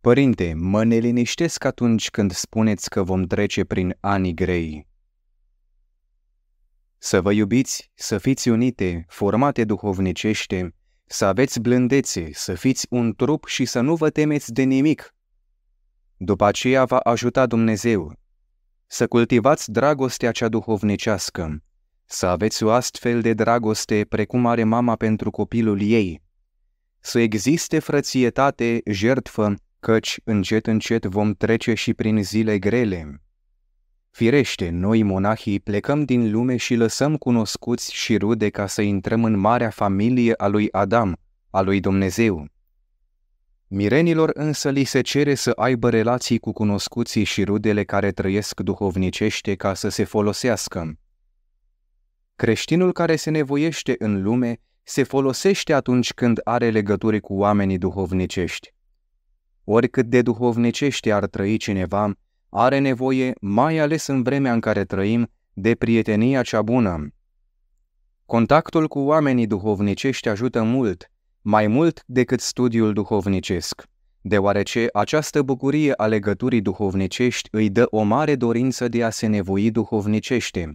Părinte, mă neliniștesc atunci când spuneți că vom trece prin ani grei. Să vă iubiți, să fiți unite, formate duhovnicește, să aveți blândețe, să fiți un trup și să nu vă temeți de nimic. După aceea va ajuta Dumnezeu. Să cultivați dragostea cea duhovnicească, să aveți o astfel de dragoste precum are mama pentru copilul ei. Să existe frățietate, jertfă, căci încet încet vom trece și prin zile grele. Firește, noi monahii plecăm din lume și lăsăm cunoscuți și rude ca să intrăm în marea familie a lui Adam, a lui Dumnezeu. Mirenilor însă li se cere să aibă relații cu cunoscuții și rudele care trăiesc duhovnicește ca să se folosească. Creștinul care se nevoiește în lume se folosește atunci când are legături cu oamenii duhovnicești. Oricât de duhovnicești ar trăi cineva, are nevoie, mai ales în vremea în care trăim, de prietenia cea bună. Contactul cu oamenii duhovnicești ajută mult, mai mult decât studiul duhovnicesc, deoarece această bucurie a legăturii duhovnicești îi dă o mare dorință de a se nevoi duhovnicește.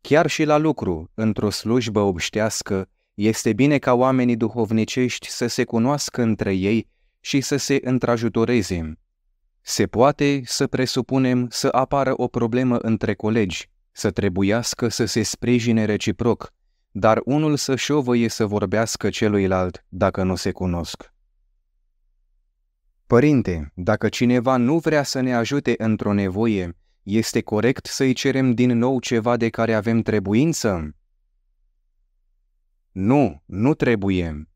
Chiar și la lucru, într-o slujbă obștească, este bine ca oamenii duhovnicești să se cunoască între ei și să se întrajutoreze. Se poate să presupunem să apară o problemă între colegi, să trebuiască să se sprijine reciproc, dar unul să șovăie să vorbească celuilalt dacă nu se cunosc. Părinte, dacă cineva nu vrea să ne ajute într-o nevoie, este corect să-i cerem din nou ceva de care avem trebuință? Nu, nu trebuie.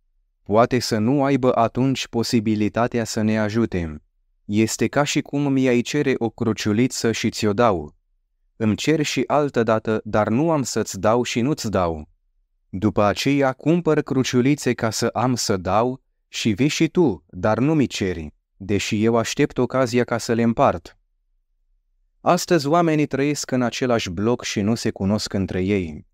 Poate să nu aibă atunci posibilitatea să ne ajute. Este ca și cum mi-ai cere o cruciuliță și ți-o dau. Îmi cer și altă dată, dar nu am să-ți dau și nu-ți dau. După aceea cumpăr cruciulițe ca să am să dau și vii și tu, dar nu mi ceri, deși eu aștept ocazia ca să le împart. Astăzi oamenii trăiesc în același bloc și nu se cunosc între ei.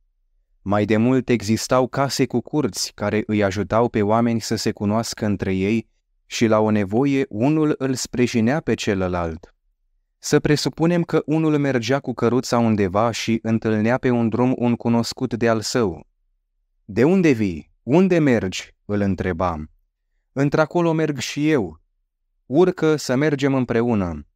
Mai de mult existau case cu curți care îi ajutau pe oameni să se cunoască între ei și la o nevoie unul îl sprijinea pe celălalt. Să presupunem că unul mergea cu căruța undeva și întâlnea pe un drum un cunoscut de al său. De unde vii? Unde mergi?" îl întrebam. Într-acolo merg și eu. Urcă să mergem împreună."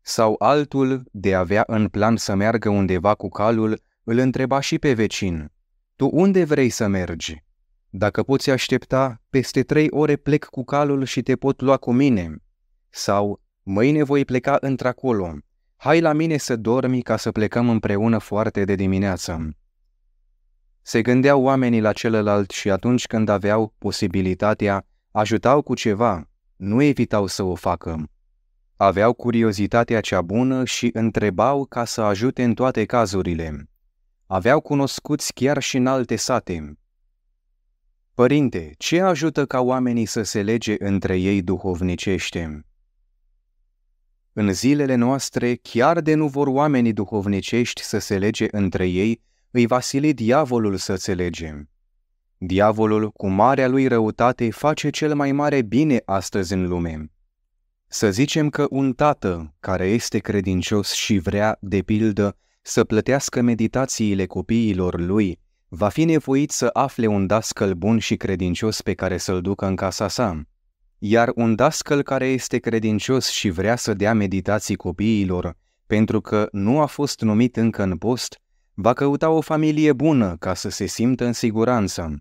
Sau altul, de avea în plan să meargă undeva cu calul, îl întreba și pe vecin. Tu unde vrei să mergi? Dacă poți aștepta, peste trei ore plec cu calul și te pot lua cu mine. Sau, mâine voi pleca într-acolo. Hai la mine să dormi ca să plecăm împreună foarte de dimineață. Se gândeau oamenii la celălalt și atunci când aveau posibilitatea, ajutau cu ceva, nu evitau să o facă. Aveau curiozitatea cea bună și întrebau ca să ajute în toate cazurile aveau cunoscuți chiar și în alte sate. Părinte, ce ajută ca oamenii să se lege între ei duhovnicește? În zilele noastre, chiar de nu vor oamenii duhovnicești să se lege între ei, îi va sili diavolul să se lege. Diavolul, cu marea lui răutate, face cel mai mare bine astăzi în lume. Să zicem că un tată, care este credincios și vrea, de pildă, să plătească meditațiile copiilor lui, va fi nevoit să afle un dascăl bun și credincios pe care să-l ducă în casa sa. Iar un dascăl care este credincios și vrea să dea meditații copiilor, pentru că nu a fost numit încă în post, va căuta o familie bună ca să se simtă în siguranță.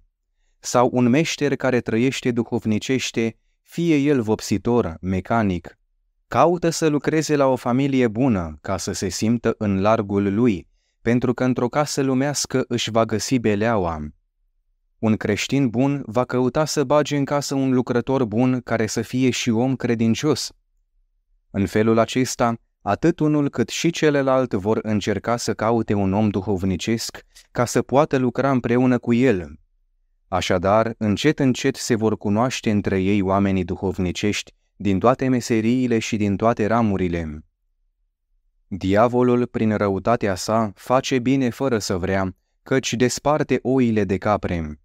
Sau un meșter care trăiește duhovnicește, fie el vopsitor, mecanic, Caută să lucreze la o familie bună ca să se simtă în largul lui, pentru că într-o casă lumească își va găsi beleaua. Un creștin bun va căuta să bage în casă un lucrător bun care să fie și om credincios. În felul acesta, atât unul cât și celălalt vor încerca să caute un om duhovnicesc ca să poată lucra împreună cu el. Așadar, încet încet se vor cunoaște între ei oamenii duhovnicești din toate meseriile și din toate ramurile. Diavolul, prin răutatea sa, face bine fără să vrea, căci desparte oile de capre.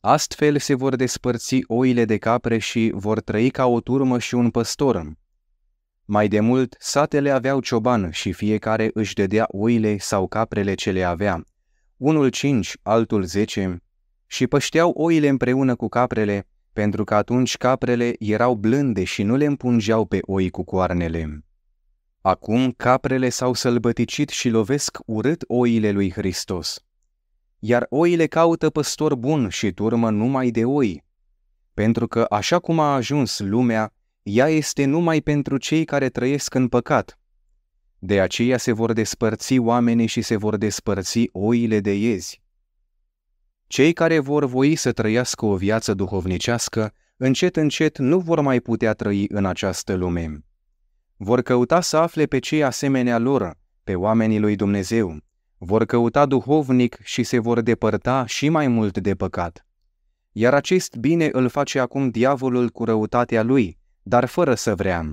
Astfel se vor despărți oile de capre și vor trăi ca o turmă și un păstor. Mai de mult, satele aveau cioban și fiecare își dădea oile sau caprele ce le avea, unul cinci, altul zece, și pășteau oile împreună cu caprele pentru că atunci caprele erau blânde și nu le împungeau pe oi cu coarnele. Acum caprele s-au sălbăticit și lovesc urât oile lui Hristos. Iar oile caută păstor bun și turmă numai de oi, pentru că așa cum a ajuns lumea, ea este numai pentru cei care trăiesc în păcat. De aceea se vor despărți oamenii și se vor despărți oile de iezi. Cei care vor voi să trăiască o viață duhovnicească, încet încet nu vor mai putea trăi în această lume. Vor căuta să afle pe cei asemenea lor, pe oamenii lui Dumnezeu. Vor căuta duhovnic și se vor depărta și mai mult de păcat. Iar acest bine îl face acum diavolul cu răutatea lui, dar fără să vrea.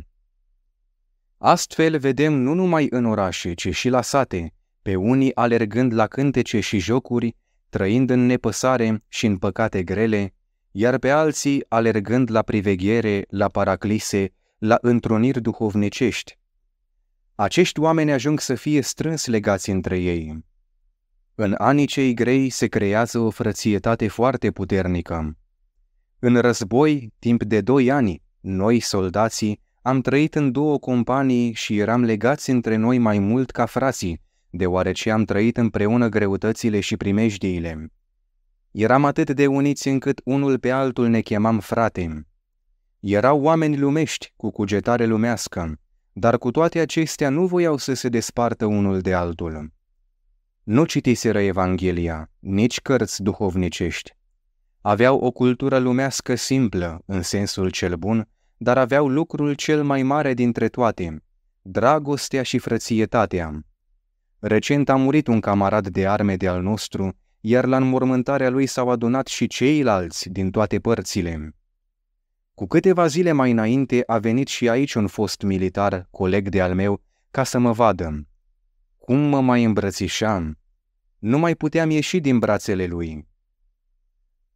Astfel vedem nu numai în orașe, ci și la sate, pe unii alergând la cântece și jocuri, trăind în nepăsare și în păcate grele, iar pe alții alergând la priveghere, la paraclise, la întruniri duhovnicești. Acești oameni ajung să fie strâns legați între ei. În anii cei grei se creează o frățietate foarte puternică. În război, timp de doi ani, noi, soldații, am trăit în două companii și eram legați între noi mai mult ca frații, deoarece am trăit împreună greutățile și primejdiile. Eram atât de uniți încât unul pe altul ne chemam frate. Erau oameni lumești, cu cugetare lumească, dar cu toate acestea nu voiau să se despartă unul de altul. Nu citiseră Evanghelia, nici cărți duhovnicești. Aveau o cultură lumească simplă, în sensul cel bun, dar aveau lucrul cel mai mare dintre toate, dragostea și frățietatea, Recent a murit un camarad de arme de al nostru, iar la înmormântarea lui s-au adunat și ceilalți din toate părțile. Cu câteva zile mai înainte a venit și aici un fost militar, coleg de al meu, ca să mă vadă. Cum mă mai îmbrățișam! Nu mai puteam ieși din brațele lui.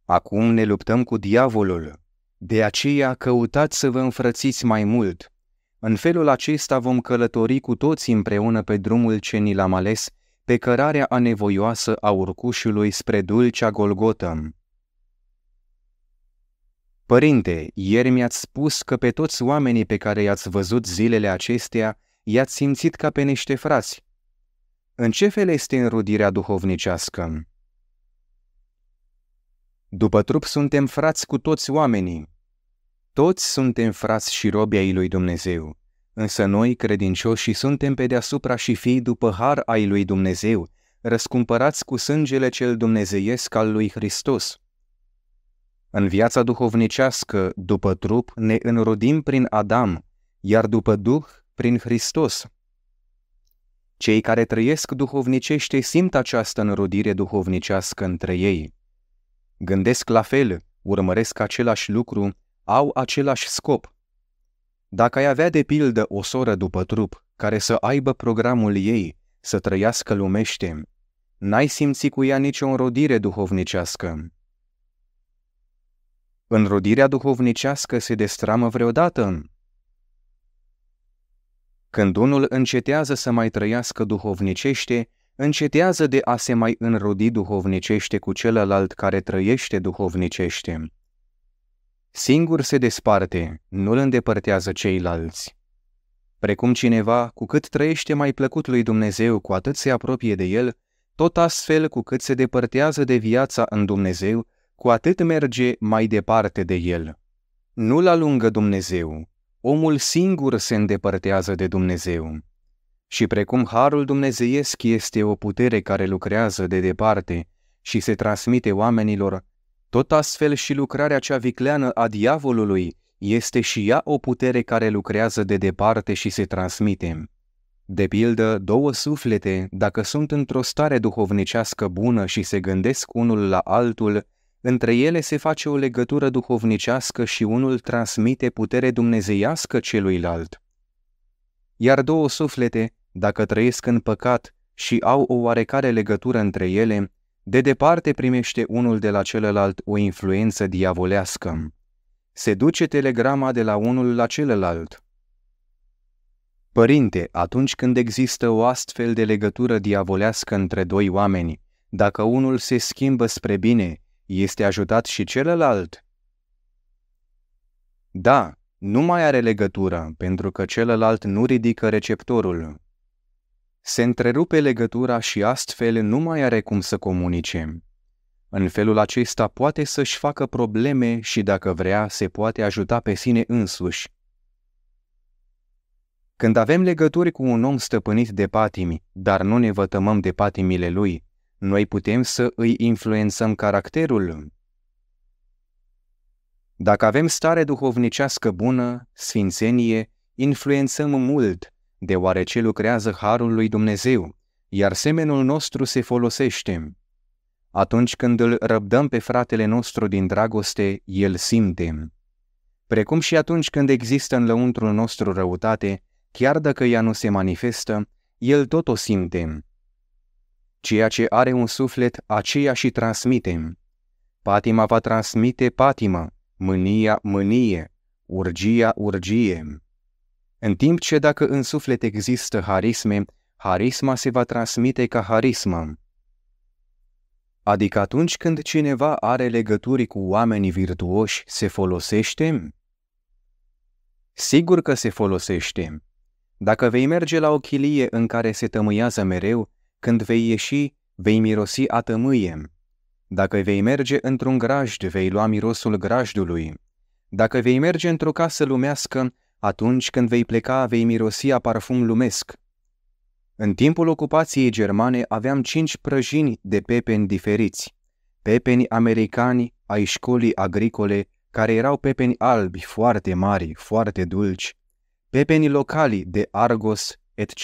Acum ne luptăm cu diavolul, de aceea căutați să vă înfrățiți mai mult, în felul acesta vom călători cu toți împreună pe drumul ce ni l-am ales, pe cărarea anevoioasă a urcușului spre dulcea Golgotă. Părinte, ieri mi-ați spus că pe toți oamenii pe care i-ați văzut zilele acestea, i-ați simțit ca pe niște frați. În ce fel este înrudirea duhovnicească? După trup suntem frați cu toți oamenii, toți suntem frați și robi ai lui Dumnezeu, însă noi, credincioșii, suntem pe deasupra și fii după har ai lui Dumnezeu, răscumpărați cu sângele cel dumnezeiesc al lui Hristos. În viața duhovnicească, după trup, ne înrodim prin Adam, iar după Duh, prin Hristos. Cei care trăiesc duhovnicește simt această înrodire duhovnicească între ei. Gândesc la fel, urmăresc același lucru, au același scop. Dacă ai avea de pildă o soră după trup, care să aibă programul ei, să trăiască lumește, n-ai simți cu ea nicio înrodire duhovnicească. Înrodirea duhovnicească se destramă vreodată. Când unul încetează să mai trăiască duhovnicește, încetează de a se mai înrodi duhovnicește cu celălalt care trăiește duhovnicește. Singur se desparte, nu îl îndepărtează ceilalți. Precum cineva, cu cât trăiește mai plăcut lui Dumnezeu, cu atât se apropie de el, tot astfel cu cât se depărtează de viața în Dumnezeu, cu atât merge mai departe de el. Nu-l alungă Dumnezeu, omul singur se îndepărtează de Dumnezeu. Și precum harul dumnezeiesc este o putere care lucrează de departe și se transmite oamenilor, tot astfel și lucrarea cea vicleană a diavolului este și ea o putere care lucrează de departe și se transmite. De pildă, două suflete, dacă sunt într-o stare duhovnicească bună și se gândesc unul la altul, între ele se face o legătură duhovnicească și unul transmite putere dumnezeiască celuilalt. Iar două suflete, dacă trăiesc în păcat și au o oarecare legătură între ele, de departe primește unul de la celălalt o influență diavolească. Se duce telegrama de la unul la celălalt. Părinte, atunci când există o astfel de legătură diavolească între doi oameni, dacă unul se schimbă spre bine, este ajutat și celălalt? Da, nu mai are legătură, pentru că celălalt nu ridică receptorul, se întrerupe legătura și astfel nu mai are cum să comunice. În felul acesta poate să-și facă probleme și dacă vrea se poate ajuta pe sine însuși. Când avem legături cu un om stăpânit de patimi, dar nu ne vătămăm de patimile lui, noi putem să îi influențăm caracterul. Dacă avem stare duhovnicească bună, sfințenie, influențăm mult deoarece lucrează harul lui Dumnezeu, iar semenul nostru se folosește. Atunci când îl răbdăm pe fratele nostru din dragoste, el simte. Precum și atunci când există în lăuntrul nostru răutate, chiar dacă ea nu se manifestă, el tot o simte. Ceea ce are un suflet, aceea și transmitem. Patima va transmite patimă, mânia mânie, urgia urgie. În timp ce dacă în suflet există harisme, harisma se va transmite ca harismă. Adică atunci când cineva are legături cu oamenii virtuoși, se folosește? Sigur că se folosește. Dacă vei merge la o chilie în care se tămâiază mereu, când vei ieși, vei mirosi a tămâie. Dacă vei merge într-un grajd, vei lua mirosul grajdului. Dacă vei merge într-o casă lumească, atunci când vei pleca, vei mirosi a parfum lumesc. În timpul ocupației germane aveam cinci prăjini de pepeni diferiți. Pepeni americani ai școlii agricole, care erau pepeni albi, foarte mari, foarte dulci, pepeni locali de Argos, etc.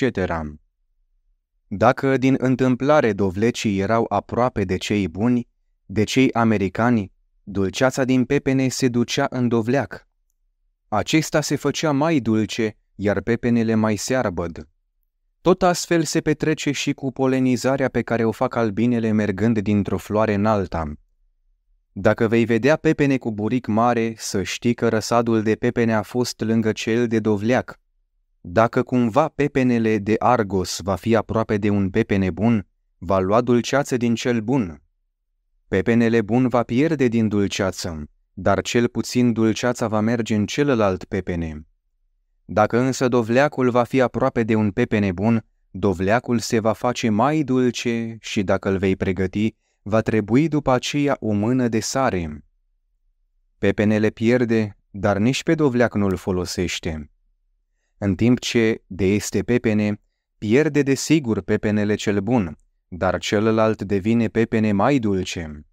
Dacă din întâmplare dovlecii erau aproape de cei buni, de cei americani, dulceața din pepene se ducea în dovleac, acesta se făcea mai dulce, iar pepenele mai searbăd. Tot astfel se petrece și cu polenizarea pe care o fac albinele mergând dintr-o floare în alta. Dacă vei vedea pepene cu buric mare, să știi că răsadul de pepene a fost lângă cel de dovleac. Dacă cumva pepenele de Argos va fi aproape de un pepene bun, va lua dulceață din cel bun. Pepenele bun va pierde din dulceață, dar cel puțin dulceața va merge în celălalt pepene. Dacă însă dovleacul va fi aproape de un pepene bun, dovleacul se va face mai dulce și dacă îl vei pregăti, va trebui după aceea o mână de sare. Pepenele pierde, dar nici pe dovleac nu-l folosește. În timp ce, de este pepene, pierde de sigur pepenele cel bun, dar celălalt devine pepene mai dulce.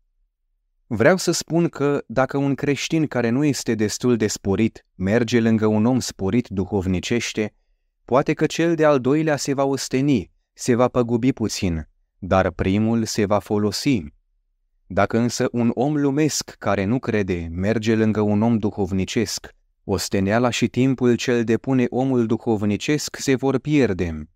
Vreau să spun că dacă un creștin care nu este destul de sporit merge lângă un om sporit duhovnicește, poate că cel de-al doilea se va osteni, se va păgubi puțin, dar primul se va folosi. Dacă însă un om lumesc care nu crede merge lângă un om duhovnicesc, osteneala și timpul cel depune omul duhovnicesc se vor pierde.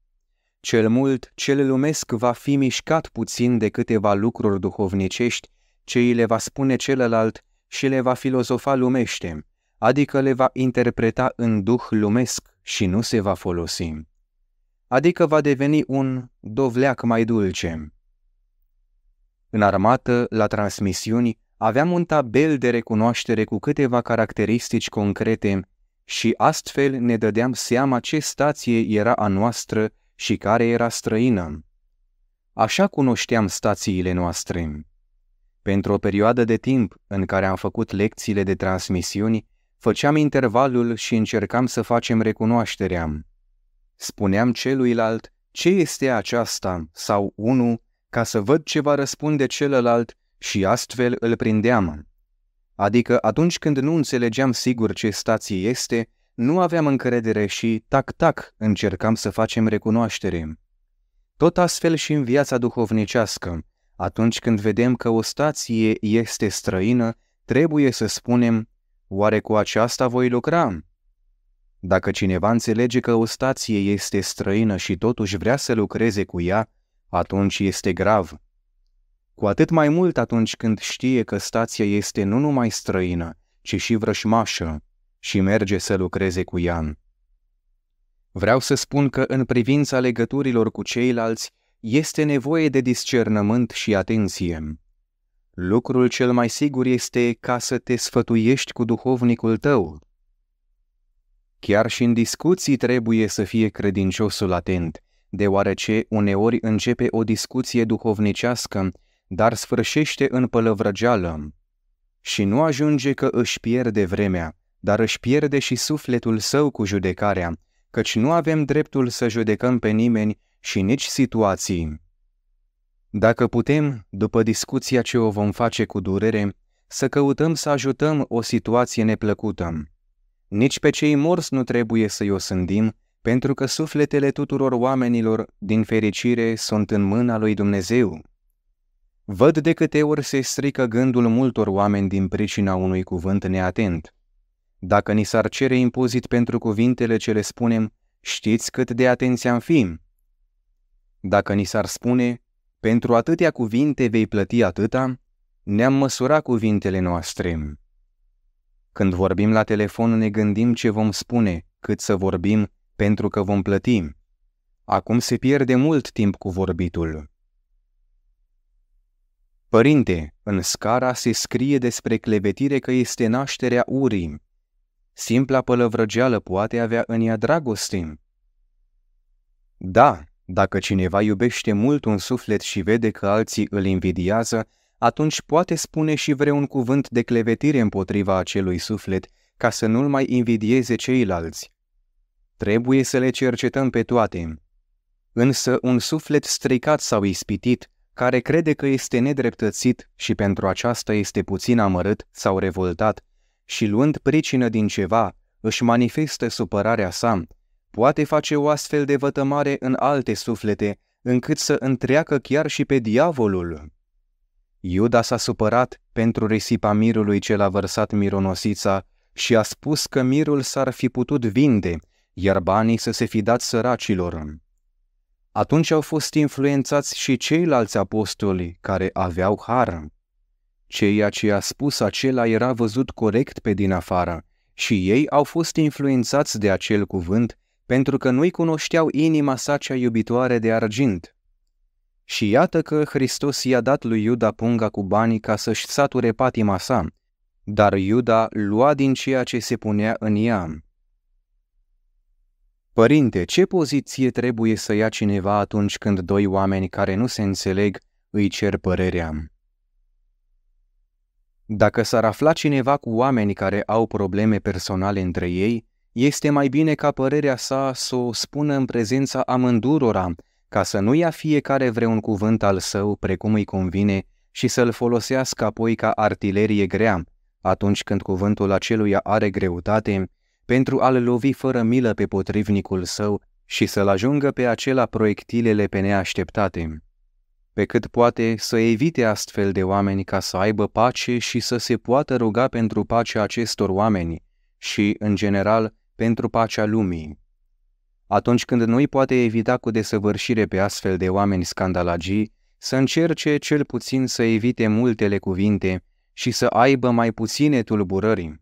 Cel mult, cel lumesc va fi mișcat puțin de câteva lucruri duhovnicești ce îi le va spune celălalt și le va filozofa lumește, adică le va interpreta în duh lumesc și nu se va folosi. Adică va deveni un dovleac mai dulce. În armată, la transmisiuni, aveam un tabel de recunoaștere cu câteva caracteristici concrete și astfel ne dădeam seama ce stație era a noastră și care era străină. Așa cunoșteam stațiile noastre. Pentru o perioadă de timp în care am făcut lecțiile de transmisiuni, făceam intervalul și încercam să facem recunoașterea. Spuneam celuilalt ce este aceasta sau unul ca să văd ce va răspunde celălalt și astfel îl prindeam. Adică atunci când nu înțelegeam sigur ce stație este, nu aveam încredere și, tac-tac, încercam să facem recunoaștere. Tot astfel și în viața duhovnicească, atunci când vedem că o stație este străină, trebuie să spunem, oare cu aceasta voi lucra? Dacă cineva înțelege că o stație este străină și totuși vrea să lucreze cu ea, atunci este grav. Cu atât mai mult atunci când știe că stația este nu numai străină, ci și vrășmașă și merge să lucreze cu ea. Vreau să spun că în privința legăturilor cu ceilalți, este nevoie de discernământ și atenție. Lucrul cel mai sigur este ca să te sfătuiești cu duhovnicul tău. Chiar și în discuții trebuie să fie credinciosul atent, deoarece uneori începe o discuție duhovnicească, dar sfârșește în pălăvrăgeală. Și nu ajunge că își pierde vremea, dar își pierde și sufletul său cu judecarea, căci nu avem dreptul să judecăm pe nimeni și nici situații. Dacă putem, după discuția ce o vom face cu durere, să căutăm să ajutăm o situație neplăcută. Nici pe cei morți nu trebuie să-i osândim, pentru că sufletele tuturor oamenilor, din fericire, sunt în mâna lui Dumnezeu. Văd de câte ori se strică gândul multor oameni din pricina unui cuvânt neatent. Dacă ni s-ar cere impozit pentru cuvintele ce le spunem, știți cât de atenți am fim. Dacă ni s-ar spune, pentru atâtea cuvinte vei plăti atâta, ne-am măsurat cuvintele noastre. Când vorbim la telefon ne gândim ce vom spune, cât să vorbim, pentru că vom plăti. Acum se pierde mult timp cu vorbitul. Părinte, în scara se scrie despre clevetire că este nașterea urii. Simpla pălăvrăgeală poate avea în ea dragoste. Da, dacă cineva iubește mult un suflet și vede că alții îl invidiază, atunci poate spune și vreun cuvânt de clevetire împotriva acelui suflet, ca să nu-l mai invidieze ceilalți. Trebuie să le cercetăm pe toate. Însă un suflet stricat sau ispitit, care crede că este nedreptățit și pentru aceasta este puțin amărât sau revoltat, și luând pricină din ceva, își manifestă supărarea sa, poate face o astfel de vătămare în alte suflete, încât să întreacă chiar și pe diavolul. Iuda s-a supărat pentru risipa mirului ce l-a vărsat mironosița și a spus că mirul s-ar fi putut vinde, iar banii să se fi dat săracilor. Atunci au fost influențați și ceilalți apostoli care aveau har. Ceea ce a spus acela era văzut corect pe din afară și ei au fost influențați de acel cuvânt pentru că nu-i cunoșteau inima sa cea iubitoare de argint. Și iată că Hristos i-a dat lui Iuda punga cu banii ca să-și sature patima sa, dar Iuda lua din ceea ce se punea în ea. Părinte, ce poziție trebuie să ia cineva atunci când doi oameni care nu se înțeleg îi cer părerea? Dacă s-ar afla cineva cu oameni care au probleme personale între ei, este mai bine ca părerea sa să o spună în prezența amândurora, ca să nu ia fiecare vreun cuvânt al său precum îi convine și să-l folosească apoi ca artilerie grea, atunci când cuvântul aceluia are greutate, pentru a-l lovi fără milă pe potrivnicul său și să-l ajungă pe acela proiectilele pe neașteptate. Pe cât poate să evite astfel de oameni ca să aibă pace și să se poată ruga pentru pacea acestor oameni și, în general, pentru pacea lumii. Atunci când nu-i poate evita cu desăvârșire pe astfel de oameni scandalagii, să încerce cel puțin să evite multele cuvinte și să aibă mai puține tulburări.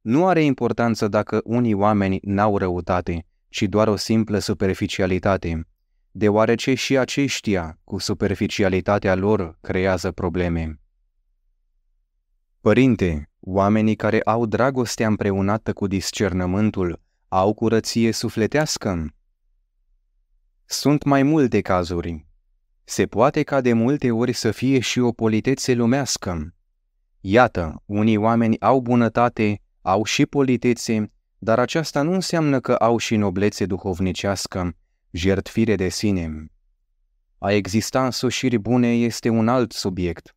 Nu are importanță dacă unii oameni n-au răutate, ci doar o simplă superficialitate, deoarece și aceștia, cu superficialitatea lor, creează probleme. Părinte, Oamenii care au dragostea împreunată cu discernământul au curăție sufletească? Sunt mai multe cazuri. Se poate ca de multe ori să fie și o politețe lumească. Iată, unii oameni au bunătate, au și politețe, dar aceasta nu înseamnă că au și noblețe duhovnicească, jertfire de sine. A exista însușiri bune este un alt subiect.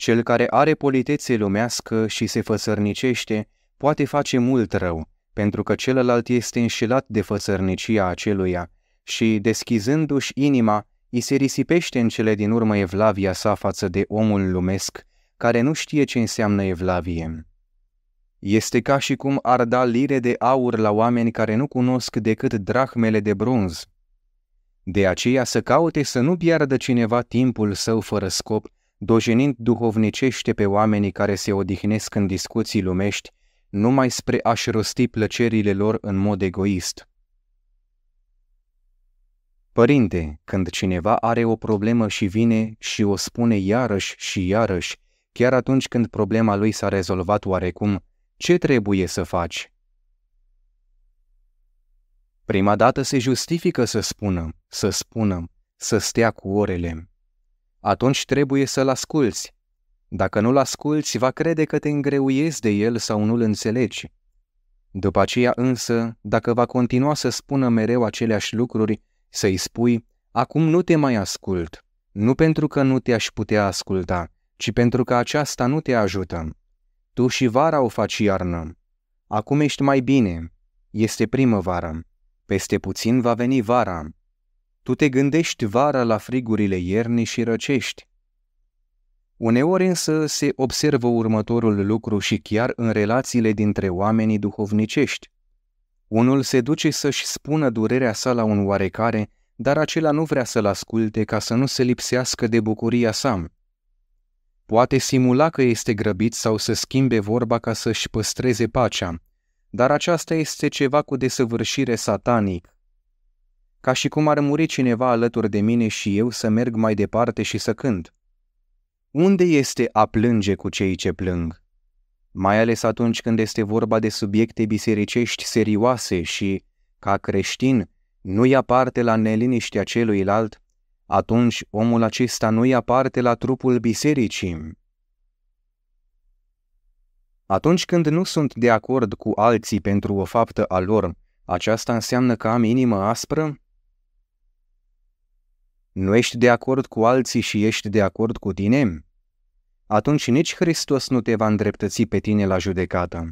Cel care are politețe lumească și se fățărnicește, poate face mult rău, pentru că celălalt este înșelat de fățărnicia aceluia și, deschizându-și inima, îi se risipește în cele din urmă evlavia sa față de omul lumesc, care nu știe ce înseamnă evlavie. Este ca și cum ar da lire de aur la oameni care nu cunosc decât drahmele de bronz. De aceea să caute să nu piardă cineva timpul său fără scop dojenind duhovnicește pe oamenii care se odihnesc în discuții lumești, numai spre a-și rosti plăcerile lor în mod egoist. Părinte, când cineva are o problemă și vine și o spune iarăși și iarăși, chiar atunci când problema lui s-a rezolvat oarecum, ce trebuie să faci? Prima dată se justifică să spună, să spună, să stea cu orele atunci trebuie să-l asculți. Dacă nu-l asculți, va crede că te îngreuiezi de el sau nu-l înțelegi. După aceea însă, dacă va continua să spună mereu aceleași lucruri, să-i spui, acum nu te mai ascult, nu pentru că nu te-aș putea asculta, ci pentru că aceasta nu te ajută. Tu și vara o faci iarnă. Acum ești mai bine. Este primăvară. Peste puțin va veni vara. Tu te gândești vara la frigurile iernii și răcești. Uneori însă se observă următorul lucru și chiar în relațiile dintre oamenii duhovnicești. Unul se duce să-și spună durerea sa la un oarecare, dar acela nu vrea să-l asculte ca să nu se lipsească de bucuria sa. Poate simula că este grăbit sau să schimbe vorba ca să-și păstreze pacea, dar aceasta este ceva cu desăvârșire satanic, ca și cum ar muri cineva alături de mine și eu să merg mai departe și să cânt. Unde este a plânge cu cei ce plâng? Mai ales atunci când este vorba de subiecte bisericești serioase și, ca creștin, nu ia parte la neliniștea celuilalt, atunci omul acesta nu ia parte la trupul bisericii. Atunci când nu sunt de acord cu alții pentru o faptă a lor, aceasta înseamnă că am inimă aspră? nu ești de acord cu alții și ești de acord cu tine, atunci nici Hristos nu te va îndreptăți pe tine la judecată.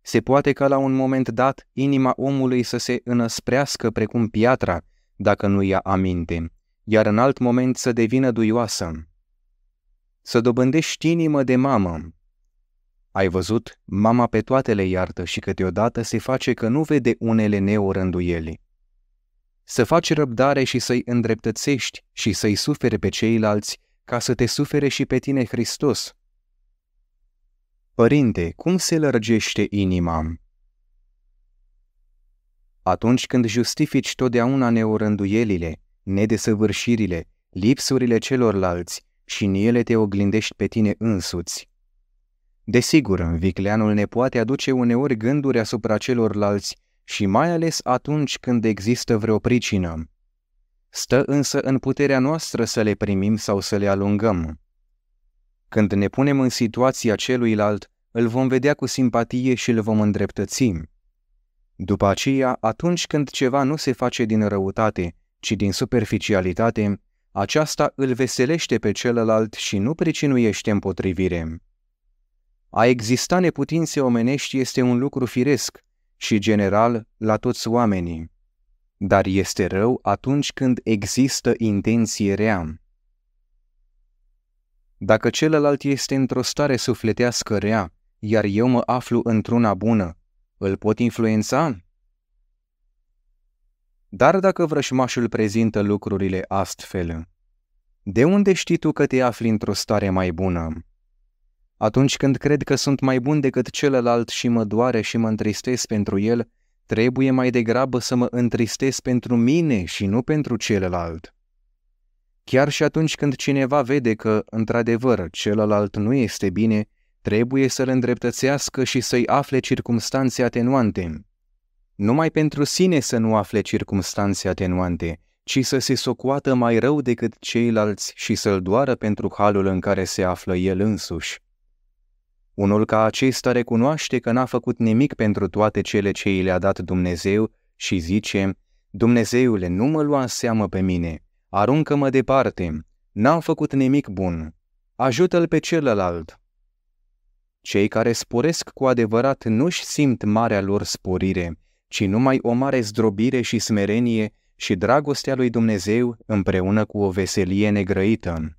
Se poate ca la un moment dat inima omului să se înăsprească precum piatra, dacă nu ia aminte, iar în alt moment să devină duioasă. Să dobândești inimă de mamă. Ai văzut, mama pe toate le iartă și câteodată se face că nu vede unele neorânduieli să faci răbdare și să-i îndreptățești și să-i sufere pe ceilalți, ca să te sufere și pe tine Hristos. Părinte, cum se lărgește inima? Atunci când justifici totdeauna neorânduielile, nedesăvârșirile, lipsurile celorlalți și în ele te oglindești pe tine însuți. Desigur, vicleanul ne poate aduce uneori gânduri asupra celorlalți și mai ales atunci când există vreo pricină. Stă însă în puterea noastră să le primim sau să le alungăm. Când ne punem în situația celuilalt, îl vom vedea cu simpatie și îl vom îndreptăți. După aceea, atunci când ceva nu se face din răutate, ci din superficialitate, aceasta îl veselește pe celălalt și nu pricinuiește împotrivire. A exista neputințe omenești este un lucru firesc și general la toți oamenii, dar este rău atunci când există intenție rea. Dacă celălalt este într-o stare sufletească rea, iar eu mă aflu într-una bună, îl pot influența? Dar dacă vrășmașul prezintă lucrurile astfel, de unde știi tu că te afli într-o stare mai bună? Atunci când cred că sunt mai bun decât celălalt și mă doare și mă întristez pentru el, trebuie mai degrabă să mă întristez pentru mine și nu pentru celălalt. Chiar și atunci când cineva vede că, într-adevăr, celălalt nu este bine, trebuie să-l îndreptățească și să-i afle circumstanțe atenuante. Numai pentru sine să nu afle circumstanțe atenuante, ci să se socoată mai rău decât ceilalți și să-l doară pentru halul în care se află el însuși. Unul ca acesta recunoaște că n-a făcut nimic pentru toate cele ce i le-a dat Dumnezeu și zice, Dumnezeule, nu mă lua în seamă pe mine, aruncă-mă departe, n-am făcut nimic bun, ajută-l pe celălalt. Cei care sporesc cu adevărat nu-și simt marea lor sporire, ci numai o mare zdrobire și smerenie și dragostea lui Dumnezeu împreună cu o veselie negrăită.